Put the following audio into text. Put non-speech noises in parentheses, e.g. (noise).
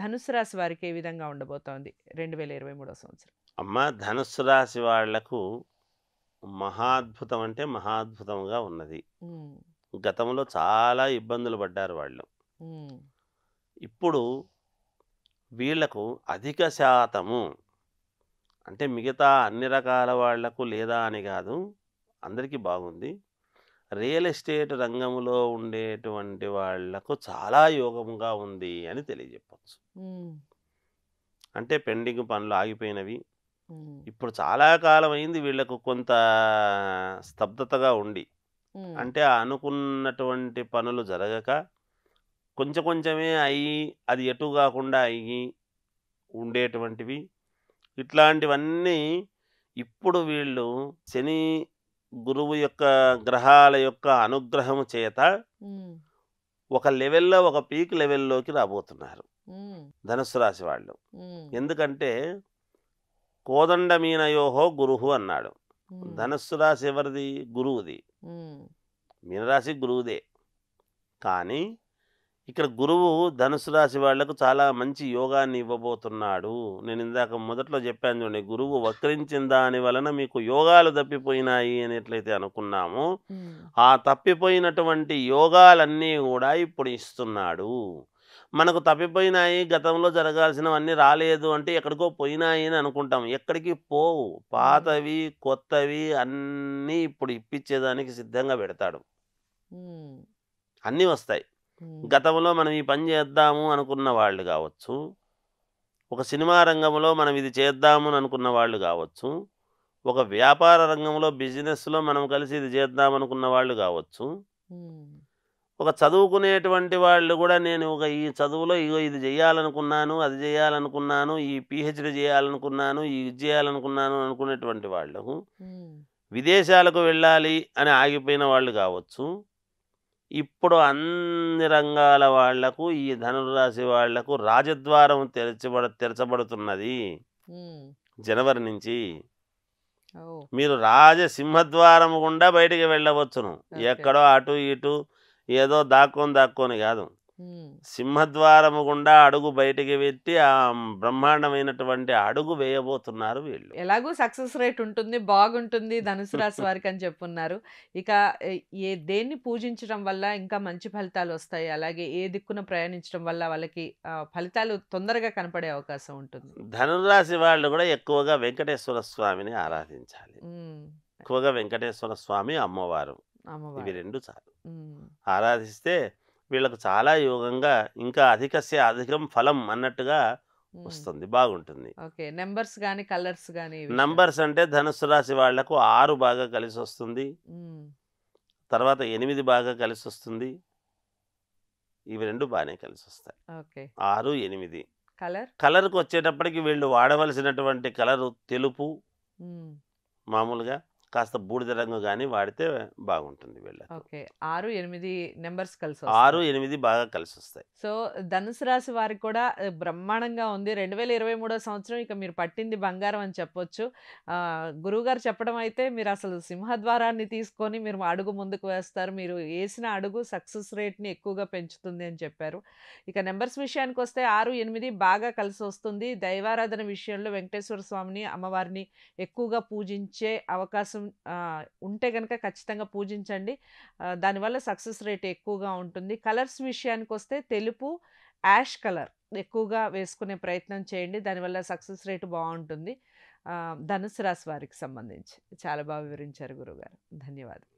ధనుసు రాశి వారికి ఏ విధంగా ఉండబోతోంది రెండు వేల ఇరవై మూడో సంవత్సరం అమ్మ ధనుసు రాశి వాళ్లకు మహాద్భుతం అంటే మహాద్భుతంగా ఉన్నది గతంలో చాలా ఇబ్బందులు పడ్డారు వాళ్ళు ఇప్పుడు వీళ్లకు అధిక శాతము అంటే మిగతా అన్ని రకాల వాళ్లకు లేదా అని కాదు అందరికీ బాగుంది రియల్ ఎస్టేట్ రంగంలో ఉండేటువంటి వాళ్లకు చాలా యోగంగా ఉంది అని తెలియజెప్పచ్చు అంటే పెండింగ్ పనులు ఆగిపోయినవి ఇప్పుడు చాలా కాలం అయింది వీళ్లకు కొంత స్తబ్దతగా ఉండి అంటే అనుకున్నటువంటి పనులు జరగక కొంచెం కొంచెమే అయ్యి అది ఎటు కాకుండా అయ్యి ఉండేటువంటివి ఇట్లాంటివన్నీ ఇప్పుడు వీళ్ళు శని గురువు యొక్క గ్రహాల యొక్క అనుగ్రహం చేత ఒక లెవెల్లో ఒక పీక్ లెవెల్లోకి రాబోతున్నారు ధనుసు రాశి వాళ్ళు ఎందుకంటే కోదండ మీనయోహో అన్నాడు ధనుస్సు రాశి ఎవరిది గురువుది మీనరాశి గురువుదే కానీ ఇక్కడ గురువు ధనుసు రాశి వాళ్లకు చాలా మంచి యోగాన్ని ఇవ్వబోతున్నాడు నేను ఇందాక మొదట్లో చెప్పాను చూడండి గురువు వక్రించిన దాని వలన మీకు యోగాలు తప్పిపోయినాయి అనేట్లయితే అనుకున్నాము ఆ తప్పిపోయినటువంటి యోగాలన్నీ కూడా ఇప్పుడు ఇస్తున్నాడు మనకు తప్పిపోయినాయి గతంలో జరగాల్సినవన్నీ రాలేదు అంటే ఎక్కడికో పోయినాయి అని అనుకుంటాం ఎక్కడికి పోవు పాతవి కొత్తవి అన్నీ ఇప్పుడు ఇప్పించేదానికి సిద్ధంగా పెడతాడు అన్నీ వస్తాయి గతంలో మనం ఈ పని చేద్దాము అనుకున్న వాళ్ళు కావచ్చు ఒక సినిమా రంగంలో మనం ఇది చేద్దాము అనుకున్న వాళ్ళు కావచ్చు ఒక వ్యాపార రంగంలో బిజినెస్లో మనం కలిసి ఇది చేద్దాం అనుకున్న వాళ్ళు కావచ్చు ఒక చదువుకునేటువంటి వాళ్ళు కూడా నేను ఒక ఈ చదువులో ఇగో ఇది చేయాలనుకున్నాను అది చేయాలనుకున్నాను ఈ పిహెచ్డి చేయాలనుకున్నాను ఇది చేయాలనుకున్నాను అనుకునేటువంటి వాళ్ళకు విదేశాలకు వెళ్ళాలి అని ఆగిపోయిన వాళ్ళు కావచ్చు ఇప్పుడు అన్ని రంగాల వాళ్లకు ఈ ధనురాశి వాళ్లకు రాజద్వారం తెరచబడ తెరచబడుతున్నది జనవరి నుంచి మీరు రాజసింహద్వారం గుండా బయటికి వెళ్ళవచ్చును ఎక్కడో అటు ఇటు ఏదో దాక్కొని దాక్కొని కాదు సింహద్వారము గుండా అడుగు బయటికి పెట్టి ఆ బ్రహ్మాండమైనటువంటి అడుగు వేయబోతున్నారు వీళ్ళు ఎలాగూ సక్సెస్ రేట్ ఉంటుంది బాగుంటుంది ధనుసు (laughs) రాశి వారికి అని చెప్పున్నారు ఇక ఏ దేన్ని పూజించడం వల్ల ఇంకా మంచి ఫలితాలు వస్తాయి అలాగే ఏ దిక్కున ప్రయాణించడం వల్ల వాళ్ళకి ఫలితాలు తొందరగా కనపడే అవకాశం ఉంటుంది ధనురాశి వాళ్ళు కూడా ఎక్కువగా వెంకటేశ్వర స్వామిని ఆరాధించాలి ఎక్కువగా వెంకటేశ్వర స్వామి అమ్మవారు ఇవి రెండు చాలు ఆరాధిస్తే వీళ్ళకు చాలా యోగంగా ఇంకా అధికస్య అధికం ఫలం అన్నట్టుగా వస్తుంది బాగుంటుంది నెంబర్స్ కానీ కలర్స్ కానీ నంబర్స్ అంటే ధనుసు రాశి వాళ్లకు ఆరు బాగా కలిసి వస్తుంది తర్వాత ఎనిమిది బాగా కలిసి వస్తుంది ఇవి రెండు బాగానే కలిసి వస్తాయి ఓకే ఆరు ఎనిమిది కలర్ కలర్కి వచ్చేటప్పటికి వీళ్ళు వాడవలసినటువంటి కలరు తెలుపు మామూలుగా కాస్త బూడిద రంగు కానీ వాడితే బాగుంటుంది వీళ్ళ ఓకే ఆరు ఎనిమిది నెంబర్స్ కలిసి ఆరు ఎనిమిది బాగా కలిసి వస్తాయి సో ధనుసు రాశి వారికి కూడా బ్రహ్మాండంగా ఉంది రెండు వేల ఇరవై మూడో సంవత్సరం ఇక మీరు పట్టింది బంగారం అని చెప్పొచ్చు గురువుగారు చెప్పడం అయితే మీరు అసలు సింహద్వారాన్ని తీసుకొని మీరు అడుగు ముందుకు వేస్తారు మీరు వేసిన అడుగు సక్సెస్ రేట్ని ఎక్కువగా పెంచుతుంది అని చెప్పారు ఇక నెంబర్స్ విషయానికి వస్తే ఆరు ఎనిమిది బాగా కలిసి వస్తుంది దైవారాధన విషయంలో వెంకటేశ్వర స్వామిని అమ్మవారిని ఎక్కువగా పూజించే అవకాశం ఉంటే కనుక ఖచ్చితంగా పూజించండి దానివల్ల సక్సెస్ రేట్ ఎక్కువగా ఉంటుంది కలర్స్ విషయానికి వస్తే తెలుపు యాష్ కలర్ ఎక్కువగా వేసుకునే ప్రయత్నం చేయండి దానివల్ల సక్సెస్ రేట్ బాగుంటుంది ధనుసు రాశి వారికి సంబంధించి చాలా బాగా వివరించారు గురువుగారు ధన్యవాదాలు